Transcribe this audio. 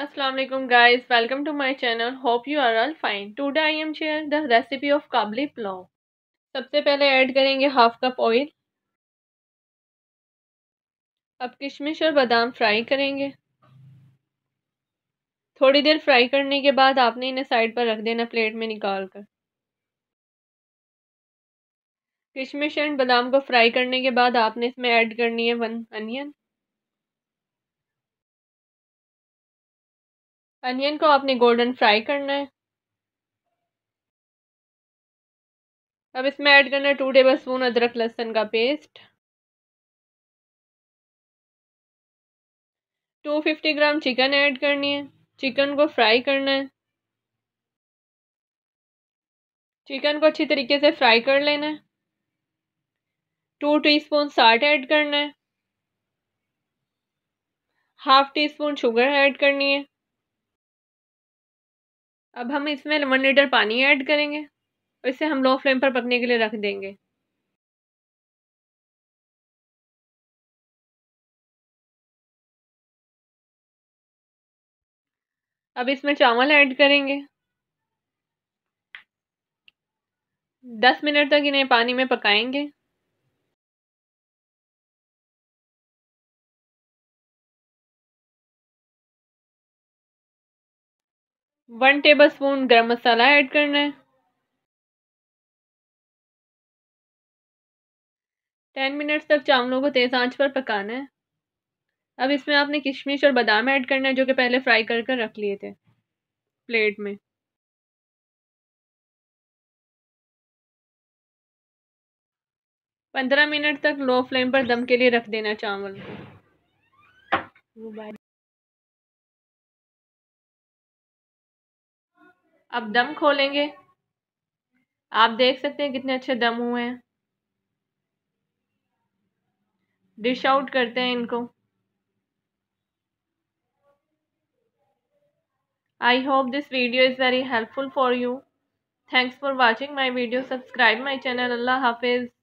Assalamualaikum guys, welcome to my channel. Hope you are all fine. Today I am sharing the recipe of kabli pulao. सबसे पहले add करेंगे half cup oil अब किशमिश और बादाम fry करेंगे थोड़ी देर फ्राई करने के बाद आपने इन्हें साइड पर रख देना प्लेट में निकाल कर किशमिश एंड बादाम को फ्राई करने के बाद आपने इसमें ऐड करनी है वन अनियन अनियन को आपने गोल्डन फ्राई करना है अब इसमें ऐड करना है टू टेबल स्पून अदरक लहसन का पेस्ट 250 ग्राम चिकन ऐड करनी है चिकन को फ्राई करना है चिकन को अच्छी तरीके से फ्राई कर लेना है टू टीस्पून साल्ट ऐड करना है half teaspoon sugar add करनी है अब हम इसमें वन लीटर पानी ऐड करेंगे और इसे हम लो फ्लेम पर पकने के लिए रख देंगे अब इसमें चावल ऐड करेंगे दस मिनट तक इन्हें पानी में पकाएंगे वन टेबल स्पून गर्म मसाला ऐड करना है टेन मिनट्स तक चावलों को तेज़ आंच पर पकाना है अब इसमें आपने किशमिश और बादाम ऐड करना है जो कि पहले फ्राई कर कर रख लिए थे प्लेट में पंद्रह मिनट तक लो फ्लेम पर दम के लिए रख देना चावल को अब दम खोलेंगे आप देख सकते हैं कितने अच्छे दम हुए हैं डिश आउट करते हैं इनको I hope this video is very helpful for you thanks for watching my video subscribe my channel अल्लाह हाफिज़